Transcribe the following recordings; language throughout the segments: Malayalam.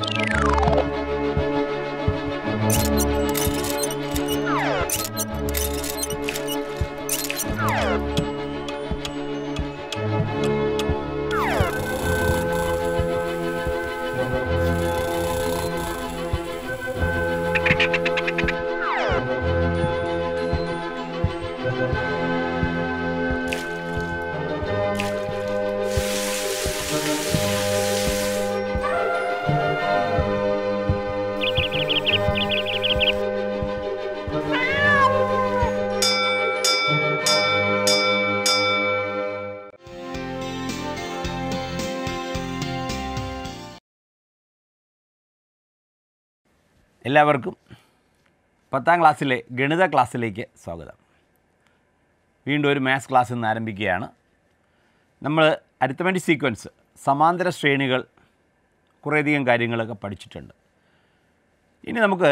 Thank you എല്ലാവർക്കും പത്താം ക്ലാസ്സിലെ ഗണിത ക്ലാസ്സിലേക്ക് സ്വാഗതം വീണ്ടും ഒരു മാത്സ് ക്ലാസ് ഇന്ന് ആരംഭിക്കുകയാണ് നമ്മൾ അരിത്തമെറ്റിക് സീക്വൻസ് സമാന്തര ശ്രേണികൾ കുറേയധികം കാര്യങ്ങളൊക്കെ പഠിച്ചിട്ടുണ്ട് ഇനി നമുക്ക്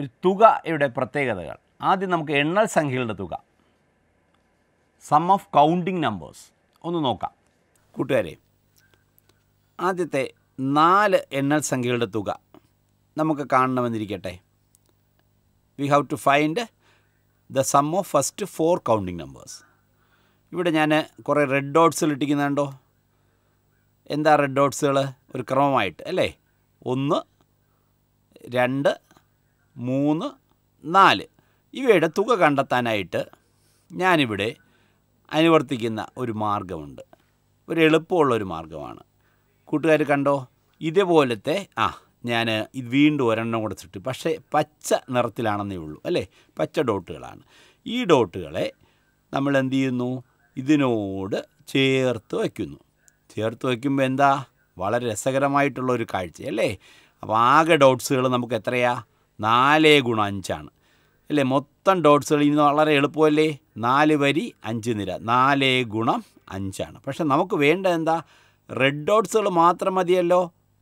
ഒരു തുകയുടെ പ്രത്യേകതകൾ ആദ്യം നമുക്ക് എണ്ണൽ സംഖ്യകളുടെ തുക സം ഓഫ് കൗണ്ടിങ് നമ്പേഴ്സ് ഒന്ന് നോക്കാം കൂട്ടുകാരെ ആദ്യത്തെ നാല് എണ്ണൽ സംഖ്യകളുടെ തുക നമുക്ക് കാണണമെന്നിരിക്കട്ടെ we have to find the sum of first four counting numbers ഇവിടെ ഞാൻ കുറേ റെഡ് ഡോട്ട്സ് ഇട്ടിക്കുന്നുണ്ടോ എന്താ റെഡ് ഡോട്ട്സുകൾ ഒരു ക്രമമായിട്ട് അല്ലേ ഒന്ന് രണ്ട് മൂന്ന് നാല് ഇവയുടെ തുക കണ്ടെത്താനായിട്ട് ഞാനിവിടെ അനുവർത്തിക്കുന്ന ഒരു മാർഗമുണ്ട് ഒരു എളുപ്പമുള്ള ഒരു മാർഗമാണ് കൂട്ടുകാർ കണ്ടോ ഇതേപോലത്തെ ആ ഞാൻ ഇത് വീണ്ടും ഒരെണ്ണം കൊടുത്തിട്ട് പക്ഷേ പച്ച നിറത്തിലാണെന്നേ ഉള്ളൂ അല്ലേ പച്ച ഡോട്ടുകളാണ് ഈ ഡോട്ടുകളെ നമ്മൾ എന്ത് ചെയ്യുന്നു ഇതിനോട് ചേർത്ത് വയ്ക്കുന്നു ചേർത്ത് വയ്ക്കുമ്പോൾ എന്താ വളരെ രസകരമായിട്ടുള്ള ഒരു കാഴ്ചയല്ലേ അപ്പോൾ ആകെ ഡോട്ട്സുകൾ നമുക്ക് എത്രയാ നാലേ ഗുണം അഞ്ചാണ് അല്ലേ മൊത്തം ഡോട്ട്സുകൾ ഇന്ന് വളരെ എളുപ്പമല്ലേ നാല് വരി അഞ്ച് നിര നാലേ ഗുണം അഞ്ചാണ് പക്ഷെ നമുക്ക് വേണ്ട എന്താ റെഡ് ഡോട്ട്സുകൾ മാത്രം മതിയല്ലോ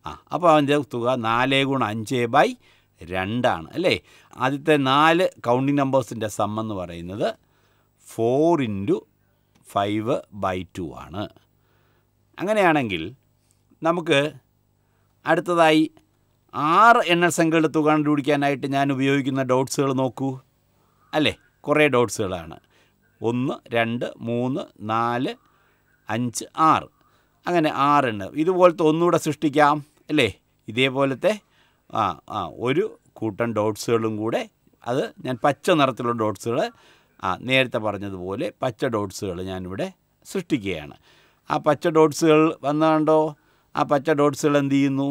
ആ അപ്പോൾ അതിൻ്റെ തുക നാല് ഗുണം അഞ്ച് ബൈ രണ്ടാണ് അല്ലേ ആദ്യത്തെ നാല് കൗണ്ടിങ് നമ്പേഴ്സിൻ്റെ സം എന്ന് പറയുന്നത് four into five by two ആണ് അങ്ങനെയാണെങ്കിൽ നമുക്ക് അടുത്തതായി ആറ് എണ്ണസംഖ്യകളുടെ തുക കണ്ടുപിടിക്കാനായിട്ട് ഞാൻ ഉപയോഗിക്കുന്ന ഡോട്ട്സുകൾ നോക്കൂ അല്ലേ കുറേ ഡോട്ട്സുകളാണ് ഒന്ന് രണ്ട് മൂന്ന് നാല് അഞ്ച് ആറ് അങ്ങനെ ആറെണ്ണം ഇതുപോലത്തെ ഒന്നുകൂടെ സൃഷ്ടിക്കാം അല്ലേ ഇതേപോലത്തെ ആ ആ ഒരു കൂട്ടം ഡോട്ട്സുകളും കൂടെ അത് ഞാൻ പച്ച നിറത്തിലുള്ള ഡോട്ട്സുകൾ ആ നേരത്തെ പറഞ്ഞതുപോലെ പച്ച ഡോട്ട്സുകൾ ഞാനിവിടെ സൃഷ്ടിക്കുകയാണ് ആ പച്ച ഡോട്ട്സുകൾ വന്നാണ്ടോ ആ പച്ച ഡോട്ട്സുകൾ എന്ത് ചെയ്യുന്നു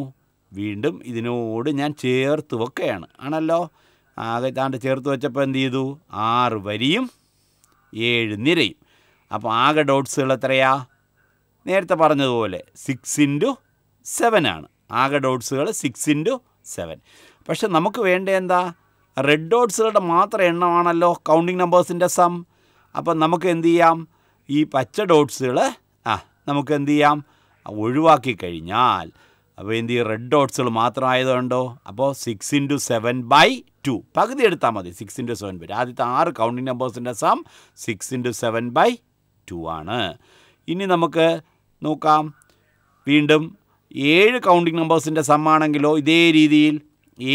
വീണ്ടും ഇതിനോട് ഞാൻ ചേർത്ത് വെക്കുകയാണ് ആണല്ലോ ആകെ താണ്ട് ചേർത്ത് വെച്ചപ്പോൾ എന്ത് ചെയ്തു ആറ് വരിയും ഏഴ് നിരയും അപ്പോൾ ആകെ ഡോട്ട്സുകൾ എത്രയാ നേരത്തെ പറഞ്ഞതുപോലെ സിക്സ് ഇൻറ്റു സെവനാണ് ആണ് ആകെ ഡോട്ട്സുകൾ സിക്സ് ഇൻറ്റു സെവൻ പക്ഷെ നമുക്ക് വേണ്ട എന്താ റെഡ് ഡോട്ട്സുകളുടെ മാത്രം എണ്ണമാണല്ലോ കൗണ്ടിങ് നമ്പേഴ്സിൻ്റെ സം അപ്പം നമുക്ക് എന്ത് ചെയ്യാം ഈ പച്ച ഡോട്ട്സുകൾ ആ നമുക്ക് എന്ത് ചെയ്യാം ഒഴിവാക്കി കഴിഞ്ഞാൽ അപ്പോൾ എന്ത് ചെയ്യും റെഡ് ഡോട്ട്സുകൾ മാത്രമായതുകൊണ്ടോ അപ്പോൾ six into seven by two പകുതി എടുത്താൽ മതി സിക്സ് ഇൻറ്റു സെവൻ ബൈ ആദ്യത്തെ ആറ് കൗണ്ടിങ് നമ്പേഴ്സിൻ്റെ sum six into seven by two ആണ് ഇനി നമുക്ക് നോക്കാം വീണ്ടും ഏഴ് കൗണ്ടിങ് നമ്പേഴ്സിൻ്റെ സമ്മാണെങ്കിലോ ഇതേ രീതിയിൽ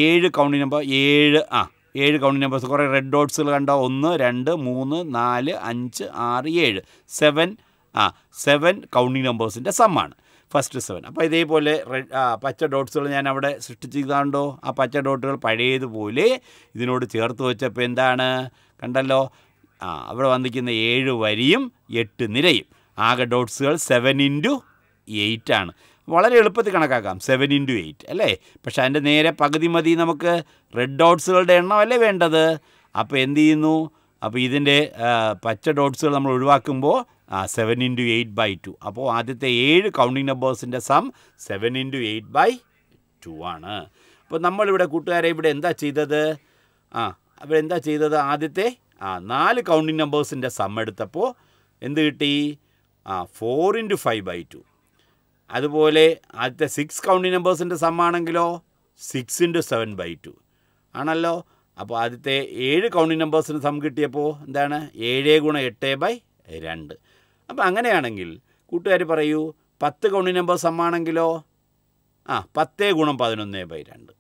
ഏഴ് കൗണ്ടിങ് നമ്പർ ഏഴ് ആ ഏഴ് കൗണ്ടിങ് നമ്പേഴ്സ് കുറേ റെഡ് ഡോട്ട്സുകൾ കണ്ടോ ഒന്ന് രണ്ട് മൂന്ന് നാല് അഞ്ച് ആറ് ഏഴ് സെവൻ ആ സെവൻ കൗണ്ടിങ് നമ്പേഴ്സിൻ്റെ സമ്മാണ് ഫസ്റ്റ് സെവൻ അപ്പോൾ ഇതേപോലെ റെഡ് ആ പച്ച ഡോട്ട്സുകൾ ഞാൻ അവിടെ സൃഷ്ടിച്ചതാണ്ടോ ആ പച്ച ഡോട്ടുകൾ പഴയതുപോലെ ഇതിനോട് ചേർത്ത് വെച്ചപ്പോൾ എന്താണ് കണ്ടല്ലോ ആ അവിടെ വന്നിരിക്കുന്ന ഏഴ് വരിയും എട്ട് നിരയും ആകെ ഡോട്ട്സുകൾ സെവൻ ഇൻറ്റു എയ്റ്റ് ആണ് വളരെ എളുപ്പത്തിൽ കണക്കാക്കാം സെവൻ ഇൻറ്റു എയ്റ്റ് അല്ലേ പക്ഷെ അതിൻ്റെ നേരെ പകുതി മതി നമുക്ക് റെഡ് ഡോട്ട്സുകളുടെ എണ്ണം അല്ലേ വേണ്ടത് അപ്പോൾ എന്ത് ചെയ്യുന്നു അപ്പോൾ ഇതിൻ്റെ പച്ച ഡോട്ട്സുകൾ നമ്മൾ ഒഴിവാക്കുമ്പോൾ seven into eight by two അപ്പോൾ ആദ്യത്തെ ഏഴ് കൗണ്ടിങ് നമ്പേഴ്സിൻ്റെ sum seven into eight by two ആണ് അപ്പോൾ നമ്മളിവിടെ കൂട്ടുകാരെ ഇവിടെ എന്താ ചെയ്തത് ആ ഇവിടെ എന്താ ചെയ്തത് ആദ്യത്തെ ആ നാല് കൗണ്ടിങ് നമ്പേഴ്സിൻ്റെ സം എടുത്തപ്പോൾ എന്ത് കിട്ടി ആ four into five by two അതുപോലെ ആദ്യത്തെ സിക്സ് കൗണ്ടി നമ്പേഴ്സിൻ്റെ സമ്മാണെങ്കിലോ six into seven by two ആണല്ലോ അപ്പോൾ ആദ്യത്തെ ഏഴ് കൗണ്ടി നമ്പേഴ്സിന് സം കിട്ടിയപ്പോൾ എന്താണ് ഏഴ് ഗുണം എട്ട് ബൈ രണ്ട് അപ്പോൾ അങ്ങനെയാണെങ്കിൽ കൂട്ടുകാർ പറയൂ പത്ത് കൗണ്ടി നമ്പർ സമ്മാണെങ്കിലോ ആ പത്തേ ഗുണം പതിനൊന്ന് ബൈ രണ്ട്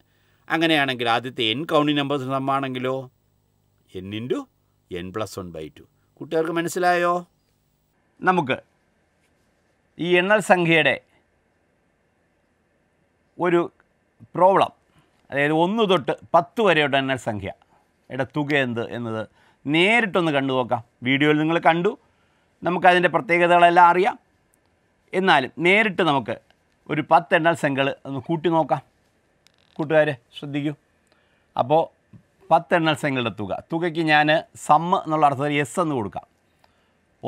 അങ്ങനെയാണെങ്കിൽ ആദ്യത്തെ എൻ കൗണ്ടി നമ്പേഴ്സിന് സമ്മാണെങ്കിലോ N into N plus one by two കൂട്ടുകാർക്ക് മനസ്സിലായോ നമുക്ക് ഈ എണ്ണൽ സംഖ്യയുടെ ഒരു പ്രോബ്ലം അതായത് ഒന്ന് തൊട്ട് പത്ത് വരെയുള്ള എണ്ണൽ സംഖ്യ ഇവിടെ തുക എന്ത് എന്നത് നേരിട്ടൊന്ന് കണ്ടു നോക്കാം വീഡിയോയിൽ നിങ്ങൾ കണ്ടു നമുക്കതിൻ്റെ പ്രത്യേകതകളെല്ലാം അറിയാം എന്നാലും നേരിട്ട് നമുക്ക് ഒരു പത്ത് എണ്ണൽ സംഖ്യകൾ ഒന്ന് കൂട്ടി നോക്കാം കൂട്ടുകാരെ ശ്രദ്ധിക്കൂ അപ്പോൾ പത്ത് എണ്ണൽ സംഖ്യകളുടെ തുക തുകയ്ക്ക് ഞാൻ സമ്മ് എന്നുള്ള അർത്ഥത്തിൽ എസ് എന്ന് കൊടുക്കാം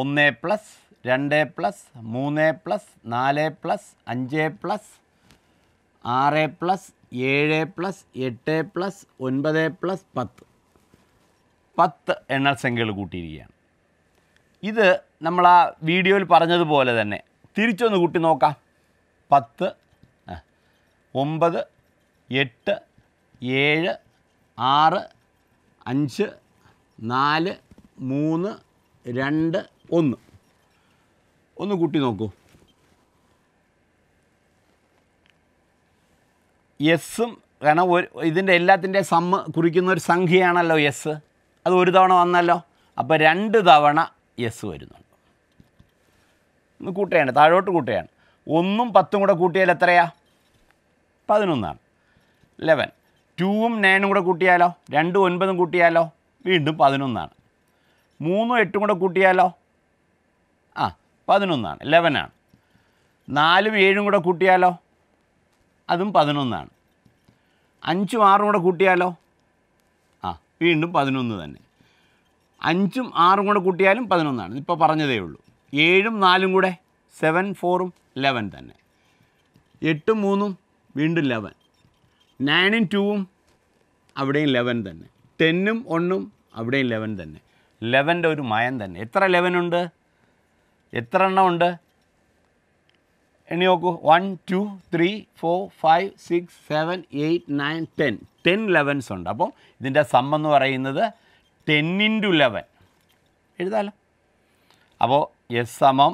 ഒന്ന് പ്ലസ് രണ്ട് പ്ലസ് മൂന്ന് പ്ലസ് നാല് പ്ലസ് അഞ്ച് പ്ലസ് ആറ് പ്ലസ് ഏഴ് പ്ലസ് എട്ട് പ്ലസ് ഒൻപത് പ്ലസ് പത്ത് പത്ത് എണ്ണൽ സംഖ്യകൾ കൂട്ടിയിരിക്കുകയാണ് ഇത് നമ്മൾ ആ വീഡിയോയിൽ പറഞ്ഞതുപോലെ തന്നെ തിരിച്ചൊന്ന് കൂട്ടി നോക്കാം പത്ത് ഒമ്പത് എട്ട് ഏഴ് ആറ് അഞ്ച് നാല് മൂന്ന് രണ്ട് ഒന്ന് ഒന്ന് കൂട്ടി നോക്കൂ എസ്സും കാരണം ഒരു ഇതിൻ്റെ എല്ലാത്തിൻ്റെ സം കുറിക്കുന്ന ഒരു സംഖ്യയാണല്ലോ എസ് അത് ഒരു തവണ വന്നല്ലോ അപ്പോൾ രണ്ട് തവണ എസ് വരുന്നുണ്ട് ഒന്ന് കൂട്ടുകയാണ് താഴോട്ട് കൂട്ടുകയാണ് ഒന്നും പത്തും കൂടെ കൂട്ടിയാൽ എത്രയാ പതിനൊന്നാണ് ലെവൻ ടൂവും നയനും കൂടെ കൂട്ടിയാലോ രണ്ടും ഒൻപതും കൂട്ടിയാലോ വീണ്ടും പതിനൊന്നാണ് മൂന്നും എട്ടും കൂടെ കൂട്ടിയാലോ ആ പതിനൊന്നാണ് ലെവനാണ് നാലും ഏഴും കൂടെ കൂട്ടിയാലോ അതും പതിനൊന്നാണ് അഞ്ചും ആറും കൂടെ കൂട്ടിയാലോ ആ വീണ്ടും പതിനൊന്ന് തന്നെ അഞ്ചും ആറും കൂടെ കൂട്ടിയാലും പതിനൊന്നാണ് ഇപ്പോൾ പറഞ്ഞതേ ഉള്ളൂ ഏഴും നാലും കൂടെ സെവൻ ഫോറും ലെവൻ തന്നെ എട്ടും മൂന്നും വീണ്ടും ലെവൻ നയനും ടൂവും അവിടെയും ലെവൻ തന്നെ ടെന്നും ഒന്നും അവിടെയും ലെവൻ തന്നെ ലെവൻ്റെ ഒരു മയം തന്നെ എത്ര ലെവനുണ്ട് എത്ര എണ്ണം ഉണ്ട് എണ്ണി നോക്കൂ one two three four five six seven eight nine ten ten elevens ഉണ്ട് അപ്പോൾ ഇതിൻ്റെ സം എന്ന് പറയുന്നത് ടെൻ ഇൻറ്റു ലെവൻ എഴുതാലോ അപ്പോൾ എസ് സമം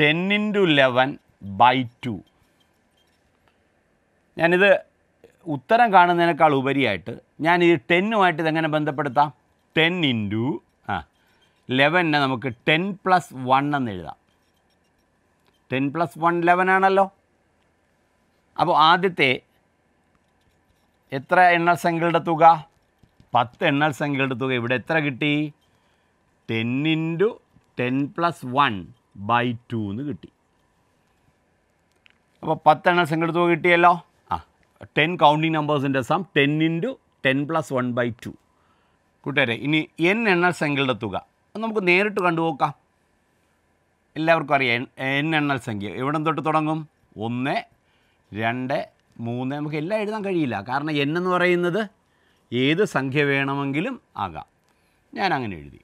ten into eleven by two ഞാനിത് ഉത്തരം കാണുന്നതിനേക്കാൾ ഉപരിയായിട്ട് ഞാൻ ഈ ടെന്നുമായിട്ട് ഇതെങ്ങനെ ബന്ധപ്പെടുത്താം ടെൻ ഇൻറ്റു ആ ലെവനെ നമുക്ക് ടെൻ പ്ലസ് വൺ എന്ന് എഴുതാം ടെൻ പ്ലസ് വൺ ലെവൻ ആണല്ലോ അപ്പോൾ ആദ്യത്തെ എത്ര എണ്ണൽ സംഖ്യകളുടെ തുക പത്ത് എണ്ണൽ സംഖ്യകളുടെ തുക ഇവിടെ എത്ര കിട്ടി ten into ten plus one by two എന്ന് കിട്ടി അപ്പോൾ പത്ത് എണ്ണൽ സംഖ്യയുടെ തുക കിട്ടിയല്ലോ ആ ടെൻ കൗണ്ടിങ് നമ്പേഴ്സിൻ്റെ sum ten into ten plus one by two കൂട്ടുകാരെ ഇനി എൻ എണ്ണൽ സംഖ്യകളുടെ തുക നമുക്ക് നേരിട്ട് കണ്ടുപോക്കാം എല്ലാവർക്കും അറിയാം എൻ എണ്ണൽ സംഖ്യ എവിടം തൊട്ട് തുടങ്ങും ഒന്ന് രണ്ട് മൂന്ന് നമുക്ക് എല്ലാം എഴുതാൻ കഴിയില്ല കാരണം എൻ എന്ന് പറയുന്നത് ഏത് സംഖ്യ വേണമെങ്കിലും ആകാം ഞാൻ അങ്ങനെ എഴുതി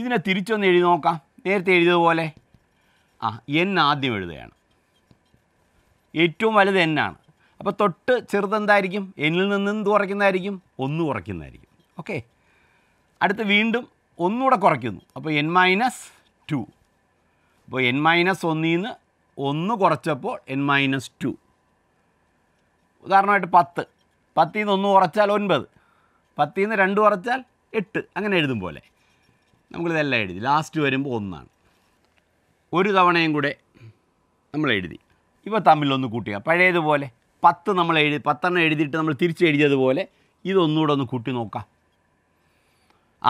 ഇതിനെ തിരിച്ചൊന്ന് എഴുതി നോക്കാം നേരത്തെ എഴുതിയതുപോലെ ആ എൻ ആദ്യം എഴുതുകയാണ് ഏറ്റവും വലുത് എൻ ആണ് അപ്പോൾ തൊട്ട് ചെറുതെന്തായിരിക്കും എന്നിൽ നിന്ന് എന്ത് കുറയ്ക്കുന്നതായിരിക്കും ഒന്ന് കുറയ്ക്കുന്നതായിരിക്കും ഓക്കെ അടുത്ത് വീണ്ടും ഒന്നുകൂടെ കുറയ്ക്കുന്നു അപ്പോൾ എൻ മൈനസ് ടു അപ്പോൾ എൻ മൈനസ് ഒന്നിൽ നിന്ന് ഒന്ന് കുറച്ചപ്പോൾ എൻ മൈനസ് ടു ഉദാഹരണമായിട്ട് പത്ത് പത്തിൽ നിന്ന് ഒന്ന് കുറച്ചാൽ ഒൻപത് പത്തിൽ നിന്ന് രണ്ട് കുറച്ചാൽ എട്ട് അങ്ങനെ എഴുതും പോലെ നമ്മളിതെല്ലാം എഴുതി ലാസ്റ്റ് വരുമ്പോൾ ഒന്നാണ് ഒരു തവണയും കൂടെ നമ്മൾ എഴുതി ഇപ്പോൾ തമ്മിലൊന്ന് കൂട്ടുക പഴയതുപോലെ പത്ത് നമ്മൾ എഴുതി പത്തെണ്ണം എഴുതിയിട്ട് നമ്മൾ തിരിച്ചെഴുതിയതുപോലെ ഇതൊന്നുകൂടെ ഒന്ന് കൂട്ടി നോക്കാം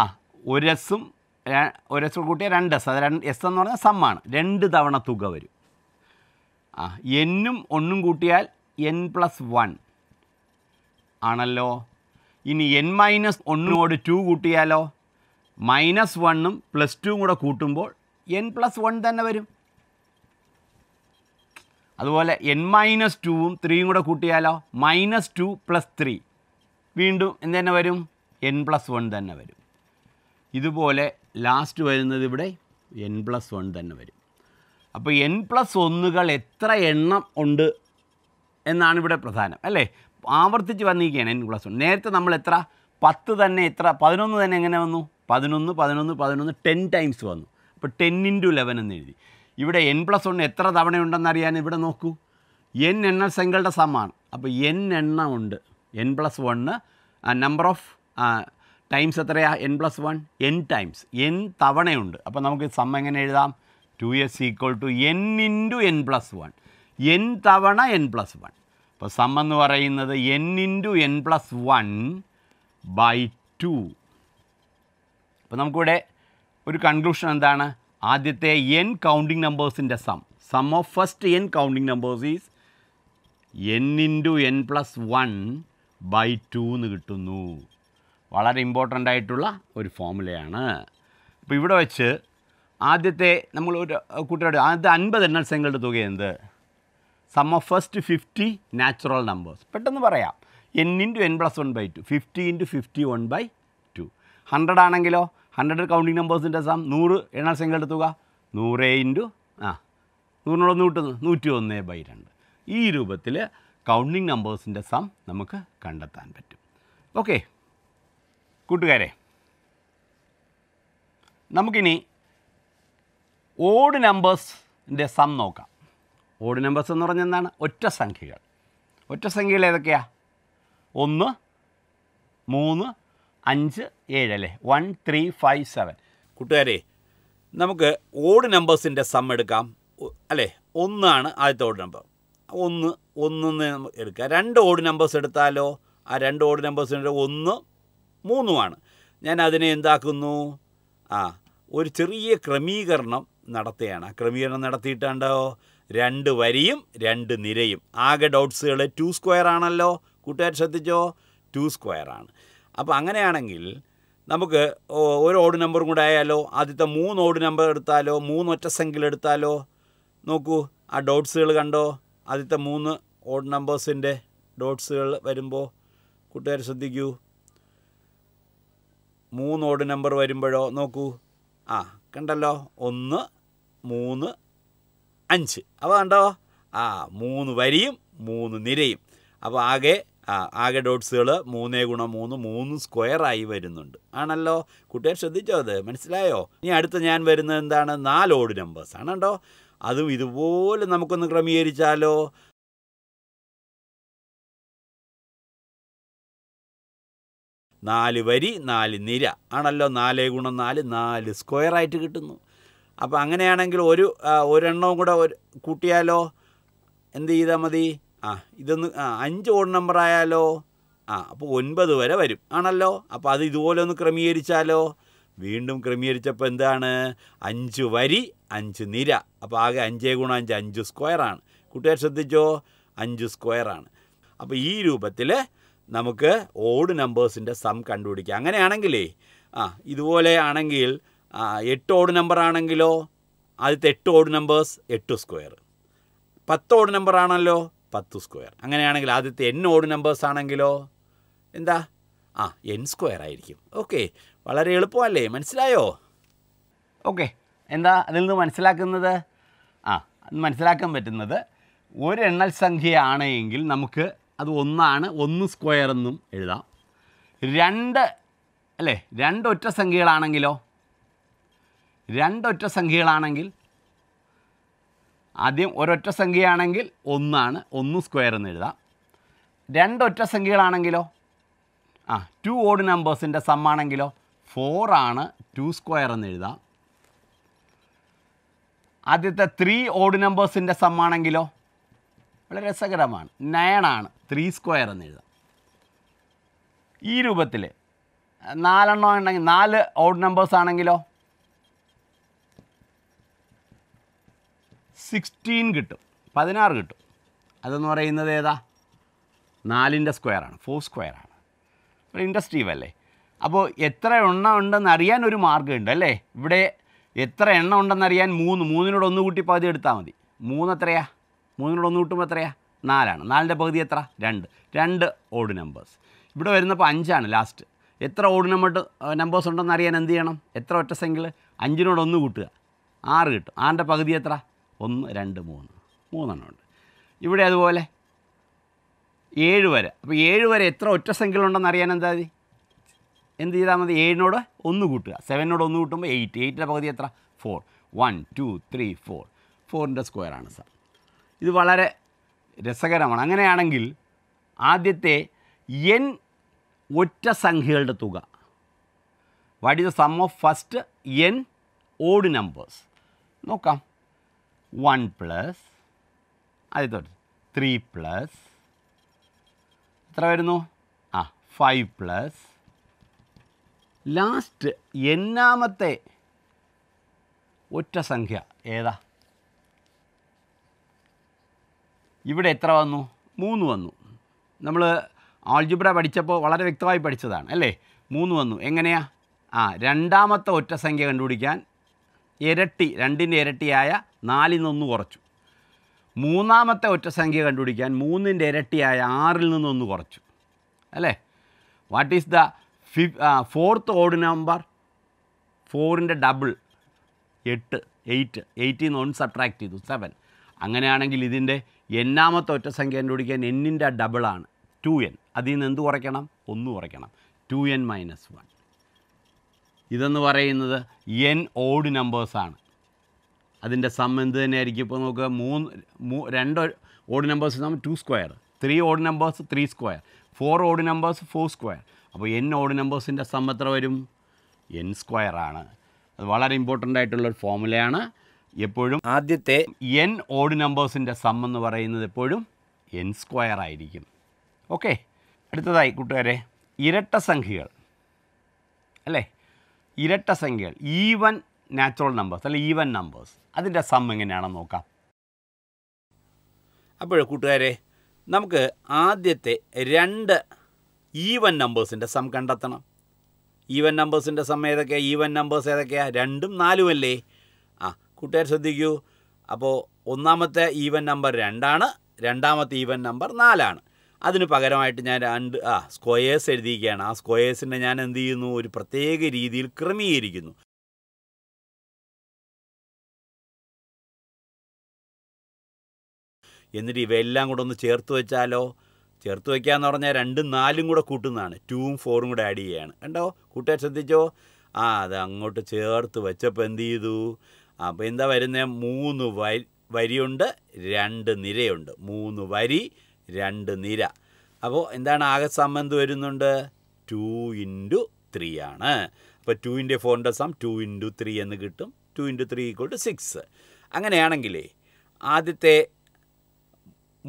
ആ ഒരസും ഒരു എസ് കൂട്ടിയ രണ്ട് എസ് അത് രണ്ട് എസ് എന്ന് പറഞ്ഞാൽ സമ്മാണ് രണ്ട് തവണ തുക വരും ആ എന്നും ഒന്നും കൂട്ടിയാൽ എൻ പ്ലസ് വൺ ആണല്ലോ ഇനി എൻ മൈനസ് ഒന്നിനോട് ടു കൂട്ടിയാലോ മൈനസ് വണ്ണും പ്ലസ് ടുവും കൂടെ കൂട്ടുമ്പോൾ എൻ പ്ലസ് വൺ തന്നെ വരും അതുപോലെ എൻ മൈനസ് ടുവും ത്രീയും കൂടെ കൂട്ടിയാലോ മൈനസ് ടു പ്ലസ് ത്രീ വീണ്ടും എന്ത് തന്നെ വരും എൻ പ്ലസ് വൺ തന്നെ വരും ഇതുപോലെ ലാസ്റ്റ് വരുന്നത് ഇവിടെ എൻ പ്ലസ് വൺ തന്നെ വരും അപ്പോൾ എൻ പ്ലസ് ഒന്നുകൾ എത്ര എണ്ണം ഉണ്ട് എന്നാണ് ഇവിടെ പ്രധാനം അല്ലേ ആവർത്തിച്ച് വന്നിരിക്കുകയാണ് എൻ പ്ലസ് വൺ നേരത്തെ നമ്മൾ എത്ര പത്ത് തന്നെ എത്ര പതിനൊന്ന് തന്നെ എങ്ങനെ വന്നു പതിനൊന്ന് പതിനൊന്ന് പതിനൊന്ന് ടെൻ ടൈംസ് വന്നു അപ്പോൾ ടെൻ ഇൻറ്റു ലെവൻ എന്ന് എഴുതി ഇവിടെ എൻ പ്ലസ് വൺ എത്ര തവണയുണ്ടെന്നറിയാൻ ഇവിടെ നോക്കൂ എൻ എണ്ണ സംഖ്യകളുടെ സമാണ് അപ്പോൾ എൻ എണ്ണം ഉണ്ട് N plus one number of times എത്രയാ N plus one N times N തവണയുണ്ട് അപ്പോൾ നമുക്ക് സം എങ്ങനെ എഴുതാം two S equal to N into N plus one N തവണ എൻ പ്ലസ് വൺ അപ്പോൾ സം എന്ന് പറയുന്നത് N into N plus one by two അപ്പോൾ നമുക്കിവിടെ ഒരു കൺക്ലൂഷൻ എന്താണ് ആദ്യത്തെ എൻ കൗണ്ടിങ് നമ്പേഴ്സിൻ്റെ sum sum of first N counting numbers is N into N plus one by two എന്ന് കിട്ടുന്നു വളരെ ഇമ്പോർട്ടൻ്റ് ആയിട്ടുള്ള ഒരു ഫോമുലയാണ് അപ്പോൾ ഇവിടെ വെച്ച് ആദ്യത്തെ നമ്മൾ ഒരു കൂട്ടുകാരുടെ ആദ്യത്തെ അൻപത് എണ്ണസംഖ്യകളുടെ തുക എന്ത് sum of first fifty natural numbers പെട്ടെന്ന് പറയാം N into N plus one by two fifty into fifty one by two hundred ആണെങ്കിലോ ഹൺഡ്രഡ് കൗണ്ടിങ് നമ്പേഴ്സിൻ്റെ സം നൂറ് എണ്ണസംഖ്യകളുടെ തുക നൂറ് ഇൻറ്റു ആ നൂറിനോട് നൂറ്റി നൂറ്റി ഒന്ന് ബൈ രണ്ട് ഈ രൂപത്തിൽ കൗണ്ടിങ് നമ്പേഴ്സിൻ്റെ സം നമുക്ക് കണ്ടെത്താൻ പറ്റും ഓക്കേ കൂട്ടുകാരെ നമുക്കിനി ഓഡ് നമ്പേഴ്സിൻ്റെ സം നോക്കാം ഓഡ് നമ്പേഴ്സ് എന്ന് പറഞ്ഞാൽ എന്താണ് ഒറ്റ സംഖ്യകൾ ഒറ്റ സംഖ്യകൾ ഏതൊക്കെയാണ് ഒന്ന് മൂന്ന് അഞ്ച് ഏഴ് അല്ലേ വൺ ത്രീ ഫൈവ് സെവൻ കൂട്ടുകാരെ നമുക്ക് ഓഡ് നമ്പേഴ്സിൻ്റെ സം എടുക്കാം അല്ലേ ഒന്നാണ് ആദ്യത്തെ ഓഡ് നമ്പർ ഒന്ന് ഒന്ന് എടുക്കുക രണ്ട് ഓഡ് നമ്പേഴ്സ് എടുത്താലോ ആ രണ്ട് ഓഡ് നമ്പേഴ്സിൻ്റെ ഒന്ന് മൂന്നുമാണ് ഞാൻ അതിനെ എന്താക്കുന്നു ആ ഒരു ചെറിയ ക്രമീകരണം നടത്തുകയാണ് ആ ക്രമീകരണം നടത്തിയിട്ടുണ്ടോ രണ്ട് വരിയും രണ്ട് നിരയും ആകെ ഡൗട്ട്സുകൾ ടു സ്ക്വയർ ആണല്ലോ കൂട്ടുകാർ ശ്രദ്ധിച്ചോ ടു സ്ക്വയർ ആണ് അപ്പോൾ അങ്ങനെയാണെങ്കിൽ നമുക്ക് ഒരു ഓഡ് നമ്പറും കൂടെ ആയാലോ ആദ്യത്തെ മൂന്ന് ഓഡ് നമ്പർ എടുത്താലോ മൂന്ന് ഒറ്റ സംഖ്യകൾ എടുത്താലോ നോക്കൂ ആ ഡോട്ട്സുകൾ കണ്ടോ ആദ്യത്തെ മൂന്ന് ഓഡ് നമ്പേഴ്സിൻ്റെ ഡോട്ട്സുകൾ വരുമ്പോൾ കൂട്ടുകാർ ശ്രദ്ധിക്കൂ മൂന്ന് ഓട് നമ്പർ വരുമ്പോഴോ നോക്കൂ ആ കണ്ടല്ലോ ഒന്ന് മൂന്ന് അഞ്ച് അപ്പോൾ കണ്ടോ ആ മൂന്ന് വരിയും മൂന്ന് നിരയും അപ്പോൾ ആകെ ആ ആകെ ഡോട്ട്സുകൾ മൂന്നേ ഗുണം മൂന്ന് മൂന്ന് സ്ക്വയറായി വരുന്നുണ്ട് ആണല്ലോ കുട്ടികൾ ശ്രദ്ധിച്ചോ അത് മനസ്സിലായോ ഇനി അടുത്ത് ഞാൻ വരുന്നത് എന്താണ് നാല് ഓട് ആണ് കേട്ടോ അതും ഇതുപോലെ നമുക്കൊന്ന് ക്രമീകരിച്ചാലോ നാല് വരി നാല് നിര ആണല്ലോ നാല് ഗുണം നാല് നാല് സ്ക്വയറായിട്ട് കിട്ടുന്നു അപ്പോൾ അങ്ങനെയാണെങ്കിൽ ഒരു ഒരെണ്ണവും കൂടെ ഒരു കൂട്ടിയാലോ എന്ത് ചെയ്താൽ മതി ആ ഇതൊന്ന് ആ അഞ്ച് ഓഡ് നമ്പർ ആയാലോ ആ അപ്പോൾ ഒൻപത് വരെ വരും ആണല്ലോ അപ്പോൾ അത് ഇതുപോലെ ഒന്ന് ക്രമീകരിച്ചാലോ വീണ്ടും ക്രമീകരിച്ചപ്പോൾ എന്താണ് അഞ്ച് വരി അഞ്ച് നിര അപ്പോൾ ആകെ അഞ്ചേ ഗുണം അഞ്ച് അഞ്ച് സ്ക്വയറാണ് കൂട്ടുകാർ ശ്രദ്ധിച്ചോ അഞ്ച് സ്ക്വയറാണ് അപ്പോൾ ഈ രൂപത്തിൽ നമുക്ക് ഓഡ് നമ്പേഴ്സിൻ്റെ സം കണ്ടുപിടിക്കാം അങ്ങനെയാണെങ്കിലേ ആ ഇതുപോലെ ആണെങ്കിൽ എട്ട് ഓഡ് നമ്പർ ആണെങ്കിലോ ആദ്യത്തെ എട്ട് ഓഡ് നമ്പേഴ്സ് എട്ട് സ്ക്വയർ പത്ത് ഓഡ് നമ്പർ ആണല്ലോ പത്ത് സ്ക്വയർ അങ്ങനെയാണെങ്കിൽ ആദ്യത്തെ എൻ ഓഡ് നമ്പേഴ്സ് ആണെങ്കിലോ എന്താ ആ എൻ സ്ക്വയർ ആയിരിക്കും ഓക്കെ വളരെ എളുപ്പമല്ലേ മനസ്സിലായോ ഓക്കെ എന്താ അതിൽ നിന്ന് മനസ്സിലാക്കുന്നത് ആ മനസ്സിലാക്കാൻ പറ്റുന്നത് ഒരു സംഖ്യയാണെങ്കിൽ നമുക്ക് അത് ഒന്നാണ് ഒന്ന് സ്ക്വയർ എന്നും എഴുതാം രണ്ട് അല്ലേ രണ്ടൊറ്റ സംഖ്യകളാണെങ്കിലോ രണ്ടൊറ്റ സംഖ്യകളാണെങ്കിൽ ആദ്യം ഒരൊറ്റ സംഖ്യയാണെങ്കിൽ ഒന്നാണ് ഒന്ന് സ്ക്വയർ എന്ന് എഴുതാം രണ്ടൊറ്റ സംഖ്യകളാണെങ്കിലോ ആ ടു ഓഡ് നമ്പേഴ്സിൻ്റെ സമ്മാണെങ്കിലോ ഫോറാണ് ടു സ്ക്വയർ എന്ന് എഴുതാം ആദ്യത്തെ ത്രീ ഓഡ് നമ്പേഴ്സിൻ്റെ സമ്മാണെങ്കിലോ വളരെ രസകരമാണ് നയണാണ് ത്രീ സ്ക്വയർ എന്ന് എഴുതാം ഈ രൂപത്തിൽ നാലെണ്ണം ഉണ്ടെങ്കിൽ നാല് ഓഡ് നമ്പേഴ്സ് ആണെങ്കിലോ സിക്സ്റ്റീൻ കിട്ടും പതിനാറ് കിട്ടും അതെന്ന് പറയുന്നത് ഏതാ നാലിൻ്റെ സ്ക്വയറാണ് ഫോർ സ്ക്വയറാണ് ഇൻഡസ്ട്രീവ് അല്ലേ അപ്പോൾ എത്ര എണ്ണം ഉണ്ടെന്ന് അറിയാൻ ഒരു മാർഗ്ഗമുണ്ട് അല്ലേ ഇവിടെ എത്ര എണ്ണം ഉണ്ടെന്ന് അറിയാൻ മൂന്ന് മൂന്നിനോട് ഒന്ന് കൂട്ടി പകുതി എടുത്താൽ മതി മൂന്ന് എത്രയാണ് മൂന്നിനോട് ഒന്ന് കിട്ടുമ്പോൾ എത്രയാണ് നാലാണ് നാലിൻ്റെ പകുതി എത്ര രണ്ട് രണ്ട് ഓഡ് നമ്പേഴ്സ് ഇവിടെ വരുന്നപ്പോൾ അഞ്ചാണ് ലാസ്റ്റ് എത്ര ഓഡ് നമ്പർ നമ്പേഴ്സ് ഉണ്ടെന്ന് അറിയാൻ എന്ത് ചെയ്യണം എത്ര ഒറ്റ സംഖ്യകൾ അഞ്ചിനോട് ഒന്ന് കൂട്ടുക ആറ് കിട്ടും ആറിൻ്റെ പകുതി എത്ര ഒന്ന് രണ്ട് മൂന്ന് മൂന്നെണ്ണം ഉണ്ട് ഇവിടെ അതുപോലെ ഏഴ് വരെ അപ്പോൾ ഏഴ് വരെ എത്ര ഒറ്റ സംഖ്യകളുണ്ടെന്ന് അറിയാൻ എന്താ മതി എന്ത് ചെയ്താൽ മതി ഏഴിനോട് ഒന്ന് കൂട്ടുക സെവനോട് ഒന്ന് കൂട്ടുമ്പോൾ എയ്റ്റ് എയ്റ്റിൻ്റെ പകുതി എത്ര four one two three four ഫോറിൻ്റെ സ്ക്വയറാണ് സാർ ഇത് വളരെ രസകരമാണ് അങ്ങനെയാണെങ്കിൽ ആദ്യത്തെ എൻ ഒറ്റ സംഖ്യകളുടെ തുക what is the sum of first N odd numbers നോക്കാം വൺ പ്ലസ് ആദ്യത്തെ ത്രീ പ്ലസ് എത്ര വരുന്നു ആ ഫൈവ് പ്ലസ് ലാസ്റ്റ് എന്നാമത്തെ ഒറ്റ സംഖ്യ ഏതാ ഇവിടെ എത്ര വന്നു മൂന്ന് വന്നു നമ്മൾ ആൾജിബ്ര പഠിച്ചപ്പോൾ വളരെ വ്യക്തമായി പഠിച്ചതാണ് അല്ലേ മൂന്ന് വന്നു എങ്ങനെയാ ആ രണ്ടാമത്തെ ഒറ്റ സംഖ്യ കണ്ടുപിടിക്കാൻ ഇരട്ടി രണ്ടിൻ്റെ ഇരട്ടിയായ നാലിൽ നിന്നൊന്ന് കുറച്ചു മൂന്നാമത്തെ ഒറ്റ സംഖ്യ കണ്ടുപിടിക്കാൻ മൂന്നിൻ്റെ ഇരട്ടിയായ ആറിൽ നിന്നൊന്ന് കുറച്ചു അല്ലേ വാട്ട് ഈസ് ദ ഫി ഫോർത്ത് ഓഡ് നമ്പർ ഫോറിൻ്റെ ഡബിൾ എട്ട് എയ്റ്റ് എയ്റ്റിൽ നിന്ന് ഒന്ന് സബ്ട്രാക്ട് ചെയ്തു സെവൻ അങ്ങനെയാണെങ്കിൽ ഇതിൻ്റെ എന്നാമത്തെ ഒറ്റ സംഖ്യ കണ്ടുപിടിക്കാൻ എന്നിൻ്റെ ഡബിളാണ് ടു എൻ അതിൽ നിന്ന് എന്ത് കുറയ്ക്കണം ഒന്ന് കുറയ്ക്കണം ടു എൻ മൈനസ് വൺ ഇതെന്ന് പറയുന്നത് എൻ ഓഡ് നമ്പേഴ്സാണ് അതിൻ്റെ സം എന്ത് തന്നെയായിരിക്കും ഇപ്പോൾ നമുക്ക് മൂന്ന് രണ്ട് ഓഡ് നമ്പേഴ്സ് നമ്മൾ two square three odd numbers three square four odd numbers four square അപ്പോൾ എൻ ഓഡ് നമ്പേഴ്സിൻ്റെ സം എത്ര വരും എൻ സ്ക്വയറാണ് അത് വളരെ ഇമ്പോർട്ടൻ്റ് ആയിട്ടുള്ളൊരു ഫോമുലയാണ് എപ്പോഴും ആദ്യത്തെ എൻ ഓഡ് നമ്പേഴ്സിൻ്റെ സം എന്ന് പറയുന്നത് എപ്പോഴും എൻ സ്ക്വയർ ആയിരിക്കും ഓക്കെ അടുത്തതായി കൂട്ടുകാരെ ഇരട്ട സംഖ്യകൾ അല്ലേ ഇരട്ട സംഖ്യകൾ ഈവൻ നാച്ചുറൽ നമ്പേഴ്സ് അല്ലെ ഈവൻ നമ്പേഴ്സ് അതിൻ്റെ സം എങ്ങനെയാണെന്ന് നോക്കാം അപ്പോൾ കൂട്ടുകാരെ നമുക്ക് ആദ്യത്തെ രണ്ട് ഈവൻ നമ്പേഴ്സിൻ്റെ സം കണ്ടെത്തണം ഈവൻ നമ്പേഴ്സിൻ്റെ സം ഏതൊക്കെയാണ് ഈവൻ നമ്പേഴ്സ് ഏതൊക്കെയാണ് രണ്ടും നാലുമല്ലേ കൂട്ടുകാർ ശ്രദ്ധിക്കൂ അപ്പോൾ ഒന്നാമത്തെ ഈവൻ നമ്പർ രണ്ടാണ് രണ്ടാമത്തെ ഈവൻ നമ്പർ നാലാണ് അതിന് പകരമായിട്ട് ഞാൻ രണ്ട് ആ സ്ക്വയേഴ്സ് എഴുതിയിരിക്കുകയാണ് ആ സ്ക്വയേഴ്സിനെ ഞാൻ എന്ത് ചെയ്യുന്നു ഒരു പ്രത്യേക രീതിയിൽ ക്രമീകരിക്കുന്നു എന്നിട്ട് ഇവയെല്ലാം കൂടെ ഒന്ന് ചേർത്ത് വെച്ചാലോ ചേർത്ത് വയ്ക്കുക എന്ന് പറഞ്ഞാൽ രണ്ടും നാലും കൂടെ കൂട്ടുന്നതാണ് ടൂവും ഫോറും കൂടെ ആഡ് ചെയ്യുകയാണ് കണ്ടോ കൂട്ടുകാർ ശ്രദ്ധിച്ചോ ആ അത് അങ്ങോട്ട് ചേർത്ത് വെച്ചപ്പോൾ എന്ത് ചെയ്തു അപ്പോൾ എന്താ വരുന്നത് മൂന്ന് വരിയുണ്ട് രണ്ട് നിരയുണ്ട് മൂന്ന് വരി രണ്ട് നിര അപ്പോൾ എന്താണ് ആകെ സം എന്ത് വരുന്നുണ്ട് ടു ഇൻറ്റു ത്രീ ആണ് അപ്പോൾ ടു ഇൻറ്റു ഫോറിൻ്റെ സം ടു ഇൻറ്റു ത്രീ എന്ന് കിട്ടും two into three equal to six അങ്ങനെയാണെങ്കിലേ ആദ്യത്തെ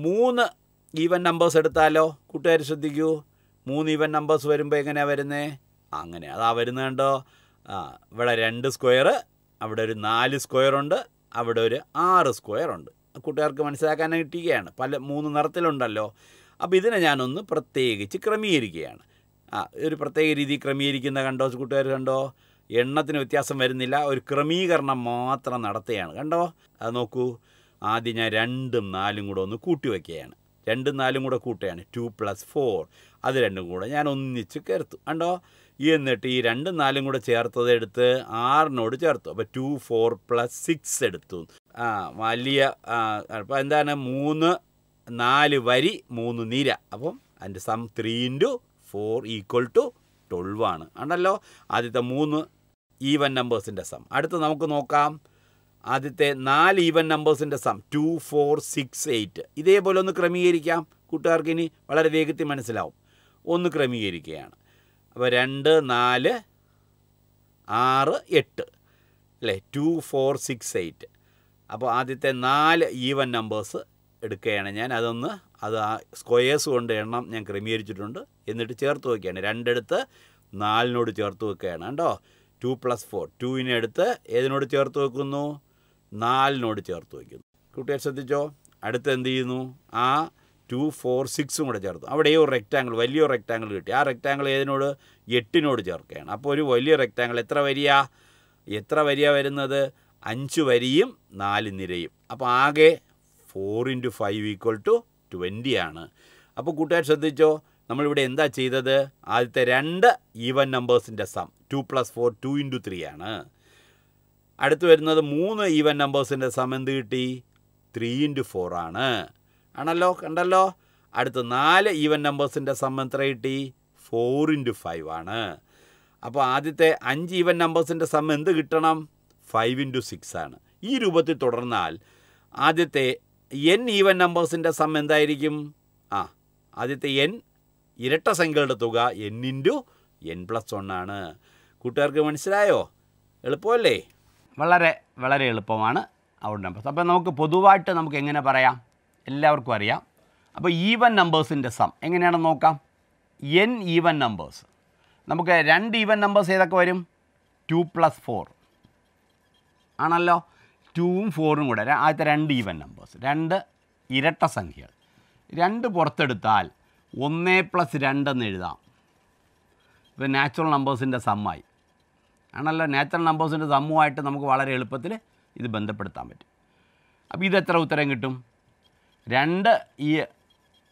മൂന്ന് ഈവൻ നമ്പേഴ്സ് എടുത്താലോ കൂട്ടുകാർ ശ്രദ്ധിക്കൂ മൂന്ന് ഈവൻ നമ്പേഴ്സ് വരുമ്പോൾ എങ്ങനെയാണ് വരുന്നത് അങ്ങനെ അതാ വരുന്നുണ്ടോ ഇവിടെ രണ്ട് സ്ക്വയർ അവിടെ ഒരു നാല് സ്ക്വയറുണ്ട് അവിടെ ഒരു ആറ് സ്ക്വയറുണ്ട് കൂട്ടുകാർക്ക് മനസ്സിലാക്കാൻ കിട്ടുകയാണ് പല മൂന്ന് നിറത്തിലുണ്ടല്ലോ അപ്പോൾ ഇതിനെ ഞാനൊന്ന് പ്രത്യേകിച്ച് ക്രമീകരിക്കുകയാണ് ആ ഒരു പ്രത്യേക രീതി ക്രമീകരിക്കുന്ന കണ്ടോ കൂട്ടുകാർ കണ്ടോ എണ്ണത്തിന് വ്യത്യാസം വരുന്നില്ല ഒരു ക്രമീകരണം മാത്രം നടത്തുകയാണ് കണ്ടോ അത് നോക്കൂ ആദ്യം ഞാൻ രണ്ടും നാലും കൂടെ ഒന്ന് കൂട്ടി വയ്ക്കുകയാണ് രണ്ടും നാലും കൂടെ കൂട്ടുകയാണ് ടു പ്ലസ് ഫോർ അത് രണ്ടും കൂടെ ഞാൻ ഒന്നിച്ച് കയർത്തു കണ്ടോ എന്നിട്ട് ഈ രണ്ടും നാലും കൂടെ ചേർത്തത് എടുത്ത് ആറിനോട് ചേർത്തു അപ്പോൾ ടു ഫോർ പ്ലസ് സിക്സ് എടുത്തു ആ വലിയ അപ്പോൾ എന്താണ് മൂന്ന് നാല് വരി മൂന്ന് നിര അപ്പം അതിൻ്റെ sum three into four equal to twelve ആണ് ആണല്ലോ ആദ്യത്തെ മൂന്ന് ഈവൻ നമ്പേഴ്സിൻ്റെ സം അടുത്ത് നമുക്ക് നോക്കാം ആദ്യത്തെ നാല് ഈവൻ നമ്പേഴ്സിൻ്റെ sum two four six eight ഇതേപോലെ ഒന്ന് ക്രമീകരിക്കാം കൂട്ടുകാർക്ക് ഇനി വളരെ വേഗത്തിൽ മനസ്സിലാവും ഒന്ന് ക്രമീകരിക്കുകയാണ് അപ്പോൾ രണ്ട് നാല് ആറ് എട്ട് അല്ലേ ടു ഫോർ സിക്സ് എയ്റ്റ് അപ്പോൾ ആദ്യത്തെ നാല് ഈവൻ നമ്പേഴ്സ് എടുക്കുകയാണ് ഞാൻ അതൊന്ന് അത് ആ സ്ക്വയേഴ്സ് കൊണ്ട് എണ്ണം ഞാൻ ക്രമീകരിച്ചിട്ടുണ്ട് എന്നിട്ട് ചേർത്ത് വയ്ക്കുകയാണ് രണ്ടെടുത്ത് നാലിനോട് ചേർത്ത് വെക്കുകയാണ് കേട്ടോ ടു പ്ലസ് ഫോർ ടുവിനെടുത്ത് ഏതിനോട് ചേർത്ത് വെക്കുന്നു നാലിനോട് ചേർത്ത് വയ്ക്കുന്നു കൂട്ടുകാർ ശ്രദ്ധിച്ചോ അടുത്ത് എന്ത് ചെയ്യുന്നു ആ ടു ഫോർ സിക്സും കൂടെ ചേർത്ത് അവിടെയും ഒരു റെക്റ്റാങ്കിൾ വലിയൊരു റെക്റ്റാങ്കിൾ കിട്ടി ആ റെക്റ്റാങ്കിൾ ഏതിനോട് എട്ടിനോട് ചേർക്കുകയാണ് അപ്പോൾ ഒരു വലിയ റെക്റ്റാങ്കിൾ എത്ര വരിയാ എത്ര വരിയ വരുന്നത് അഞ്ച് വരിയും നാല് നിരയും അപ്പോൾ ആകെ four into five equal to twenty ആണ് അപ്പോൾ കൂട്ടുകാർ ശ്രദ്ധിച്ചോ നമ്മളിവിടെ എന്താ ചെയ്തത് ആദ്യത്തെ രണ്ട് ഈവൻ നമ്പേഴ്സിൻ്റെ sum two plus four two into three ആണ് അടുത്ത് വരുന്നത് മൂന്ന് ഈവൻ നമ്പേഴ്സിൻ്റെ സം എന്ത് കിട്ടി ത്രീ ഇൻറ്റു ഫോർ ആണ് ആണല്ലോ കണ്ടല്ലോ അടുത്ത നാല് ഈവൻ നമ്പേഴ്സിൻ്റെ സം എത്ര കിട്ടി ഫോർ ഇൻറ്റു ഫൈവ് ആണ് അപ്പോൾ ആദ്യത്തെ അഞ്ച് ഈവൻ നമ്പേഴ്സിൻ്റെ സം എന്ത് കിട്ടണം ഫൈവ് ഇൻറ്റു സിക്സ് ആണ് ഈ രൂപത്തിൽ തുടർന്നാൽ ആദ്യത്തെ എൻ ഈവൻ നമ്പേഴ്സിൻ്റെ സം എന്തായിരിക്കും ആ ആദ്യത്തെ എൻ ഇരട്ട സംഖ്യകളുടെ തുക എൻ ഇൻറ്റു എൻ പ്ലസ് ആണ് കൂട്ടുകാർക്ക് മനസ്സിലായോ എളുപ്പമല്ലേ വളരെ വളരെ എളുപ്പമാണ് ഔട്ട് നമ്പേഴ്സ് അപ്പോൾ നമുക്ക് പൊതുവായിട്ട് നമുക്ക് എങ്ങനെ പറയാം എല്ലാവർക്കും അറിയാം അപ്പോൾ ഈവൻ നമ്പേഴ്സിൻ്റെ സം എങ്ങനെയാണെന്ന് നോക്കാം എൻ ഈവൻ നമ്പേഴ്സ് നമുക്ക് രണ്ട് ഈവൻ നമ്പേഴ്സ് ഏതൊക്കെ വരും ടു പ്ലസ് ഫോർ ആണല്ലോ ടൂവും ഫോറും കൂടെ ആദ്യത്തെ രണ്ട് ഈവൻ നമ്പേഴ്സ് രണ്ട് ഇരട്ട സംഖ്യകൾ രണ്ട് പുറത്തെടുത്താൽ ഒന്ന് പ്ലസ് എന്ന് എഴുതാം ഇപ്പോൾ നാച്ചുറൽ നമ്പേഴ്സിൻ്റെ സമ്മായി ആണല്ലോ നാച്ചുറൽ നമ്പേഴ്സിൻ്റെ സമ്മുമായിട്ട് നമുക്ക് വളരെ എളുപ്പത്തിൽ ഇത് ബന്ധപ്പെടുത്താൻ പറ്റും അപ്പോൾ ഇത് എത്ര ഉത്തരം കിട്ടും രണ്ട് ഈ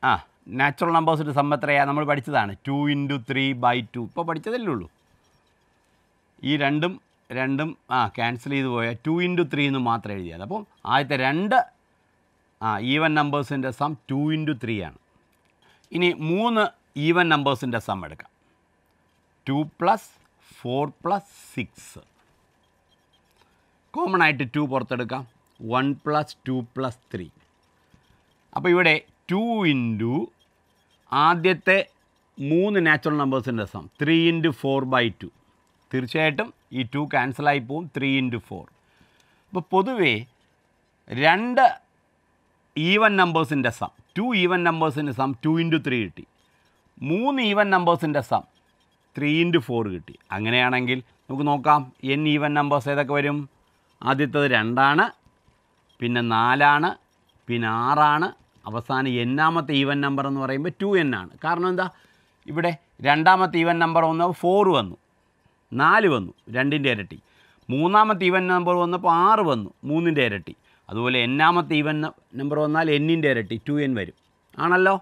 ആ നാച്ചുറൽ നമ്പേഴ്സിൻ്റെ സമ്മ എത്രയാണ് നമ്മൾ പഠിച്ചതാണ് two into three by two ഇപ്പോൾ പഠിച്ചതല്ലേ ഉള്ളൂ ഈ രണ്ടും രണ്ടും ആ ക്യാൻസൽ ചെയ്ത് പോയാൽ ടു ഇൻറ്റു ത്രീ എന്ന് മാത്രം എഴുതിയത് അപ്പം ആദ്യത്തെ രണ്ട് ആ ഈവൻ നമ്പേഴ്സിൻ്റെ സം ടു ഇൻറ്റു ത്രീ ആണ് ഇനി മൂന്ന് ഈവൻ നമ്പേഴ്സിൻ്റെ സം എടുക്കാം two plus four plus six common ആയിട്ട് ടു പുറത്തെടുക്കാം one plus two plus three അപ്പോൾ ഇവിടെ ടു ഇൻറ്റു ആദ്യത്തെ മൂന്ന് നാച്ചുറൽ നമ്പേഴ്സിൻ്റെ sum three into four by two തീർച്ചയായിട്ടും ഈ ടു ക്യാൻസലായി പോവും ത്രീ ഇൻറ്റു ഫോർ അപ്പോൾ പൊതുവേ രണ്ട് ഈവൻ നമ്പേഴ്സിൻ്റെ സം ടു ഈവൻ നമ്പേഴ്സിൻ്റെ സം ടു ഇൻറ്റു ത്രീ കിട്ടി മൂന്ന് ഈവൻ നമ്പേഴ്സിൻ്റെ സം ത്രീ ഇൻറ്റു ഫോർ കിട്ടി അങ്ങനെയാണെങ്കിൽ നമുക്ക് നോക്കാം എൻ ഈവൻ നമ്പേഴ്സ് ഏതൊക്കെ വരും ആദ്യത്തത് രണ്ടാണ് പിന്നെ നാലാണ് പിന്നെ ആറാണ് അവസാന എന്നാമത്തെ ഈവൻ നമ്പർ എന്ന് പറയുമ്പോൾ ടു എൻ ആണ് കാരണം എന്താ ഇവിടെ രണ്ടാമത്തെ ഈവൻ നമ്പർ വന്ന ഫോർ വന്നു നാല് വന്നു രണ്ടിൻ്റെ ഇരട്ടി മൂന്നാമത്തെ ഈവൻ നമ്പർ വന്നപ്പോൾ ആറ് വന്നു മൂന്നിൻ്റെ ഇരട്ടി അതുപോലെ എന്നാമത്തെ ഈവൻ നമ്പർ വന്നാൽ എന്നിൻ്റെ ഇരട്ടി ടു എൻ വരും ആണല്ലോ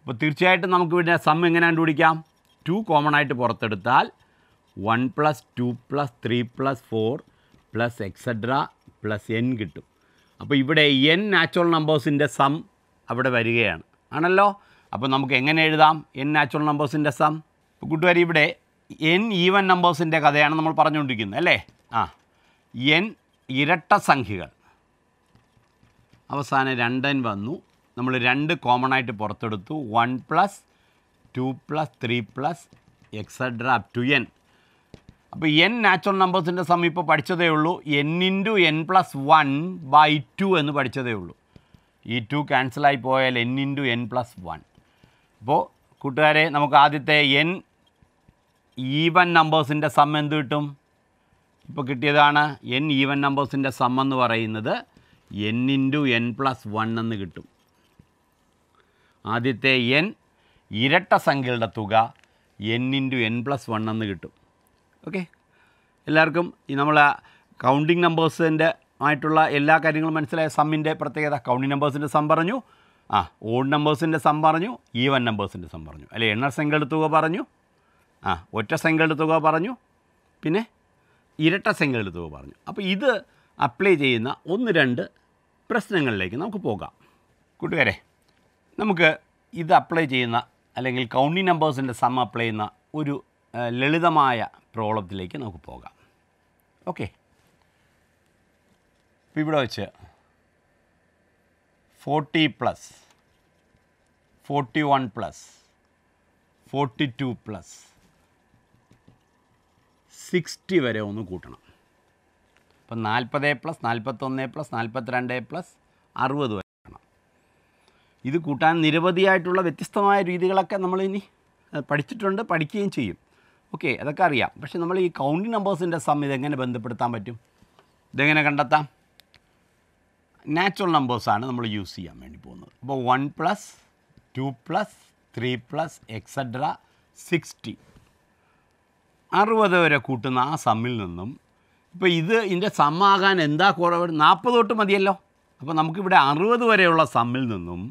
അപ്പോൾ തീർച്ചയായിട്ടും നമുക്ക് ഇവിടെ സം എങ്ങനെ കണ്ടുപിടിക്കാം ടു കോമൺ ആയിട്ട് പുറത്തെടുത്താൽ one plus two plus three plus four plus etcetera plus N കിട്ടും അപ്പോൾ ഇവിടെ എൻ നാച്ചുറൽ നമ്പേഴ്സിൻ്റെ സം അവിടെ വരികയാണ് ആണല്ലോ അപ്പോൾ നമുക്ക് എങ്ങനെ എഴുതാം എൻ നാച്ചുറൽ നമ്പേഴ്സിൻ്റെ സം കൂട്ടുകാർ ഇവിടെ എൻ ഈവൻ നമ്പേഴ്സിൻ്റെ കഥയാണ് നമ്മൾ പറഞ്ഞുകൊണ്ടിരിക്കുന്നത് അല്ലേ ആ എൻ ഇരട്ട സംഖ്യകൾ അവസാനം രണ്ടൻ വന്നു നമ്മൾ രണ്ട് കോമൺ ആയിട്ട് പുറത്തെടുത്തു one plus two plus three plus etcetera two N അപ്പോൾ എൻ നാച്ചുറൽ നമ്പേഴ്സിൻ്റെ ഇപ്പോൾ പഠിച്ചതേ ഉള്ളൂ N into N plus one by two എന്ന് പഠിച്ചതേ ഉള്ളൂ ഈ ടു ക്യാൻസലായി പോയാൽ N into N plus one അപ്പോൾ കൂട്ടുകാരെ നമുക്ക് ആദ്യത്തെ എൻ ഈവൻ നമ്പേഴ്സിൻ്റെ സം എന്ത് കിട്ടും ഇപ്പോൾ കിട്ടിയതാണ് എൻ ഈവൻ നമ്പേഴ്സിൻ്റെ സം എന്ന് പറയുന്നത് N into N plus one എന്ന് കിട്ടും ആദ്യത്തെ എൻ ഇരട്ട സംഖ്യകളുടെ തുക N into N plus one എന്ന് കിട്ടും ഓക്കെ എല്ലാവർക്കും ഈ നമ്മൾ കൗണ്ടിങ് നമ്പേഴ്സിൻ്റെ ആയിട്ടുള്ള എല്ലാ കാര്യങ്ങളും മനസ്സിലായ സമ്മിൻ്റെ പ്രത്യേകത കൗണ്ടിങ് നമ്പേഴ്സിൻ്റെ സം പറഞ്ഞു ആ ഓഡ് നമ്പേഴ്സിൻ്റെ സം പറഞ്ഞു ഈവൻ നമ്പേഴ്സിൻ്റെ സം പറഞ്ഞു അല്ലെ എണ്ണ തുക പറഞ്ഞു ആ ഒറ്റ തുക പറഞ്ഞു പിന്നെ ഇരട്ട തുക പറഞ്ഞു അപ്പോൾ ഇത് അപ്ലൈ ചെയ്യുന്ന ഒന്ന് രണ്ട് പ്രശ്നങ്ങളിലേക്ക് നമുക്ക് പോകാം കൂട്ടുകാരെ നമുക്ക് ഇത് അപ്ലൈ ചെയ്യുന്ന അല്ലെങ്കിൽ കൗണ്ടി നമ്പേഴ്സിൻ്റെ സം അപ്ലൈ ചെയ്യുന്ന ഒരു ലളിതമായ പ്രോബ്ലത്തിലേക്ക് നമുക്ക് പോകാം ഓക്കെ ഇപ്പോൾ ഇവിടെ വെച്ച് forty plus forty one plus forty two plus sixty വരെ ഒന്ന് കൂട്ടണം അപ്പം നാൽപ്പത് പ്ലസ് നാൽപ്പത്തൊന്ന് പ്ലസ് നാൽപ്പത്തിരണ്ട് പ്ലസ് അറുപത് വരെ കൂട്ടണം ഇത് കൂട്ടാൻ നിരവധിയായിട്ടുള്ള വ്യത്യസ്തമായ രീതികളൊക്കെ നമ്മളിനി പഠിച്ചിട്ടുണ്ട് പഠിക്കുകയും ചെയ്യും ഓക്കെ അതൊക്കെ അറിയാം പക്ഷേ നമ്മൾ ഈ കൗണ്ടിങ് നമ്പേഴ്സിൻ്റെ സം ഇതെങ്ങനെ ബന്ധപ്പെടുത്താൻ പറ്റും ഇതെങ്ങനെ കണ്ടെത്താം നാച്ചുറൽ നമ്പേഴ്സാണ് നമ്മൾ യൂസ് ചെയ്യാൻ വേണ്ടി പോകുന്നത് അപ്പോൾ one plus two plus three plus etcetera sixty അറുപത് വരെ കൂട്ടുന്ന ആ സമ്മിൽ നിന്നും ഇപ്പോൾ ഇത് ഇതിൻ്റെ സമ്മാകാൻ എന്താ കുറവ് നാൽപ്പത് തൊട്ട് മതിയല്ലോ അപ്പോൾ നമുക്കിവിടെ അറുപത് വരെയുള്ള സമ്മിൽ നിന്നും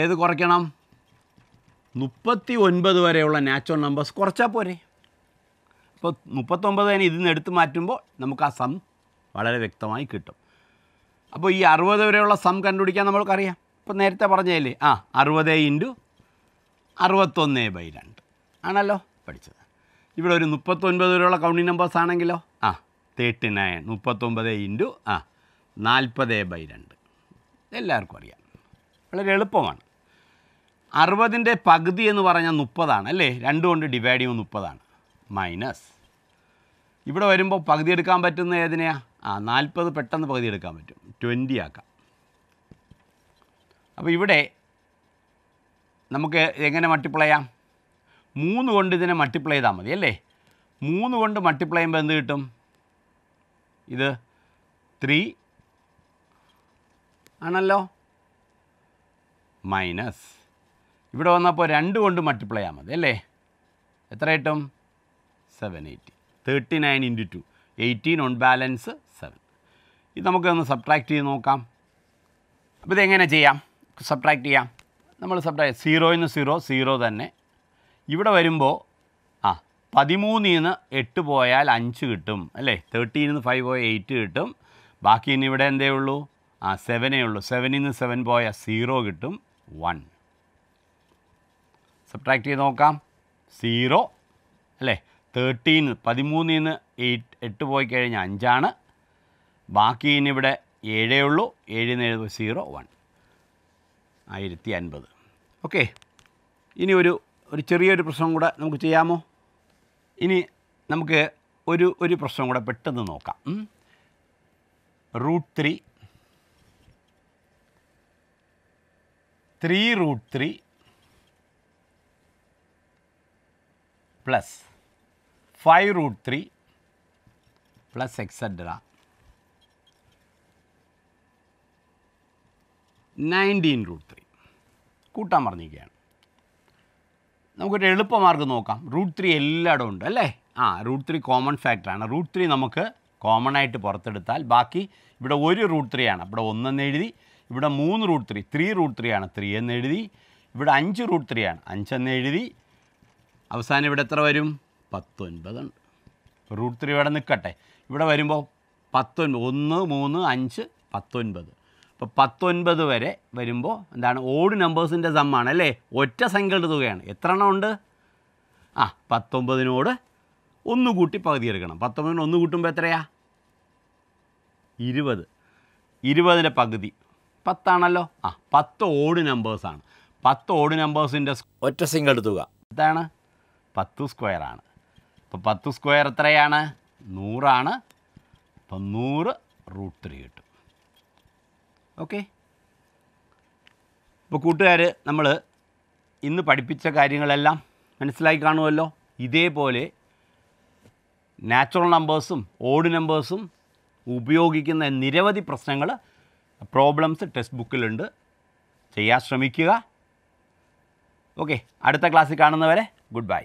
ഏത് കുറയ്ക്കണം മുപ്പത്തി ഒൻപത് വരെയുള്ള നാച്ചുറൽ നമ്പേഴ്സ് കുറച്ചാൽ പോരെ ഇപ്പോൾ മുപ്പത്തൊമ്പത് തന്നെ ഇതിൽ നിന്ന് എടുത്ത് മാറ്റുമ്പോൾ നമുക്ക് ആ സം വളരെ വ്യക്തമായി കിട്ടും അപ്പോൾ ഈ അറുപത് വരെയുള്ള സം കണ്ടുപിടിക്കാൻ നമ്മൾക്കറിയാം ഇപ്പോൾ നേരത്തെ പറഞ്ഞതല്ലേ ആ അറുപത് ഇൻറ്റു അറുപത്തൊന്ന് ബൈ രണ്ട് ആണല്ലോ പഠിച്ചത് ഇവിടെ ഒരു മുപ്പത്തൊൻപത് വരെയുള്ള കൗണ്ടിങ് നമ്പേഴ്സ് ആണെങ്കിലോ ആ തേർട്ടി നയൻ മുപ്പത്തൊമ്പത് ഇൻറ്റു ആ നാൽപ്പത് ബൈ രണ്ട് എല്ലാവർക്കും അറിയാം വളരെ എളുപ്പമാണ് അറുപതിൻ്റെ പകുതി എന്ന് പറഞ്ഞാൽ മുപ്പതാണ് അല്ലേ രണ്ടു കൊണ്ട് ഡിവൈഡ് ചെയ്യുമ്പോൾ മുപ്പതാണ് മൈനസ് ഇവിടെ വരുമ്പോൾ പകുതി എടുക്കാൻ പറ്റുന്ന ഏതിനെയാ ആ നാൽപ്പത് പെട്ടെന്ന് പകുതി എടുക്കാൻ പറ്റും ട്വൻറ്റി ആക്കാം അപ്പോൾ ഇവിടെ നമുക്ക് എങ്ങനെ മൾട്ടിപ്ലൈ ചെയ്യാം മൂന്ന് കൊണ്ട് ഇതിനെ മൾട്ടിപ്ലൈ ചെയ്താൽ മതി അല്ലേ മൂന്ന് കൊണ്ട് മൾട്ടിപ്ലൈ ചെയ്യുമ്പോൾ എന്ത് കിട്ടും ഇത് ത്രീ ആണല്ലോ മൈനസ് ഇവിടെ വന്നപ്പോൾ രണ്ട് കൊണ്ട് മൾട്ടിപ്ലൈ ചെയ്യാൽ മതി അല്ലേ എത്ര കിട്ടും seven eighty thirty nine into two eighteen on balance seven ഇത് നമുക്കൊന്ന് സബ്ട്രാക്ട് ചെയ്ത് നോക്കാം അപ്പോൾ ഇതെങ്ങനെ ചെയ്യാം സബ്ട്രാക്ട് ചെയ്യാം നമ്മൾ സബ്ട്രാക്ട് സീറോയിൽ നിന്ന് സീറോ സീറോ തന്നെ ഇവിടെ വരുമ്പോൾ ആ പതിമൂന്നിൽ നിന്ന് എട്ട് പോയാൽ അഞ്ച് കിട്ടും അല്ലേ തേർട്ടീനിൽ നിന്ന് ഫൈവ് പോയാൽ എയ്റ്റ് കിട്ടും ബാക്കി ഇനി ഇവിടെ എന്തേ ഉള്ളൂ ആ സെവനേ ഉള്ളൂ സെവനിൽ നിന്ന് സെവൻ പോയാൽ സീറോ കിട്ടും വൺ സബ്ട്രാക്ട് ചെയ്ത് നോക്കാം സീറോ അല്ലേ തേർട്ടീൻ പതിമൂന്നിൽ നിന്ന് എയ്റ്റ് എട്ട് പോയി കഴിഞ്ഞാൽ അഞ്ചാണ് ബാക്കി ഇനിവിടെ ഏഴേ ഉള്ളൂ ഏഴിൽ നിന്ന് എഴുപത് സീറോ വൺ ആയിരത്തി അൻപത് ഓക്കെ ഇനി ഒരു ഒരു ചെറിയൊരു പ്രശ്നം കൂടെ നമുക്ക് ചെയ്യാമോ ഇനി നമുക്ക് ഒരു ഒരു പ്രശ്നം കൂടെ പെട്ടെന്ന് നോക്കാം root three three root three plus five root three plus etcetera nineteen root three കൂട്ടാൻ പറഞ്ഞിരിക്കുകയാണ് നമുക്കൊരു എളുപ്പമാർഗ്ഗം നോക്കാം റൂട്ട് ത്രീ എല്ലായിടും ഉണ്ട് അല്ലേ ആ റൂട്ട് ത്രീ കോമൺ ഫാക്ടറാണ് റൂട്ട് ത്രീ നമുക്ക് കോമൺ ആയിട്ട് പുറത്തെടുത്താൽ ബാക്കി ഇവിടെ ഒരു റൂട്ട് ത്രീ ആണ് ഇവിടെ ഒന്നെന്ന് എഴുതി ഇവിടെ മൂന്ന് root three three root three ആണ് ത്രീ എന്ന് എഴുതി ഇവിടെ അഞ്ച് റൂട്ട് ത്രീ ആണ് അഞ്ചെന്ന് എഴുതി അവസാനം ഇവിടെ എത്ര വരും പത്തൊൻപതുണ്ട് റൂട്ട് ത്രീ ഇവിടെ നിൽക്കട്ടെ ഇവിടെ വരുമ്പോൾ പത്തൊൻപത് ഒന്ന് മൂന്ന് അഞ്ച് പത്തൊൻപത് അപ്പോൾ പത്തൊൻപത് വരെ വരുമ്പോൾ എന്താണ് ഓഡ് നമ്പേഴ്സിൻ്റെ സമ്മാണ് അല്ലേ ഒറ്റ സംഖ്യകളുടെ തുകയാണ് എത്ര എണ്ണം ഉണ്ട് ആ പത്തൊമ്പതിനോട് ഒന്ന് കൂട്ടി പകുതി എടുക്കണം പത്തൊമ്പതിന് ഒന്ന് കൂട്ടുമ്പോൾ എത്രയാ ഇരുപത് ഇരുപതിൻ്റെ പകുതി പത്താണല്ലോ ആ പത്ത് ഓഡ് നമ്പേഴ്സാണ് പത്ത് ഓഡ് നമ്പേഴ്സിൻ്റെ ഒറ്റ സിംഗിൾ തുക എന്താണ് പത്ത് സ്ക്വയറാണ് അപ്പോൾ പത്ത് സ്ക്വയർ എത്രയാണ് നൂറാണ് അപ്പം നൂറ് റൂട്ട് ത്രീ കിട്ടും ഓക്കെ അപ്പോൾ കൂട്ടുകാർ നമ്മൾ ഇന്ന് പഠിപ്പിച്ച കാര്യങ്ങളെല്ലാം മനസ്സിലായി കാണുമല്ലോ ഇതേപോലെ നാച്ചുറൽ നമ്പേഴ്സും ഓഡ് നമ്പേഴ്സും ഉപയോഗിക്കുന്ന നിരവധി പ്രശ്നങ്ങൾ പ്രോബ്ലംസ് ടെക്സ്റ്റ് ബുക്കിലുണ്ട് ചെയ്യാൻ ശ്രമിക്കുക ഓക്കെ അടുത്ത ക്ലാസ്സിൽ കാണുന്നവരെ ഗുഡ് ബൈ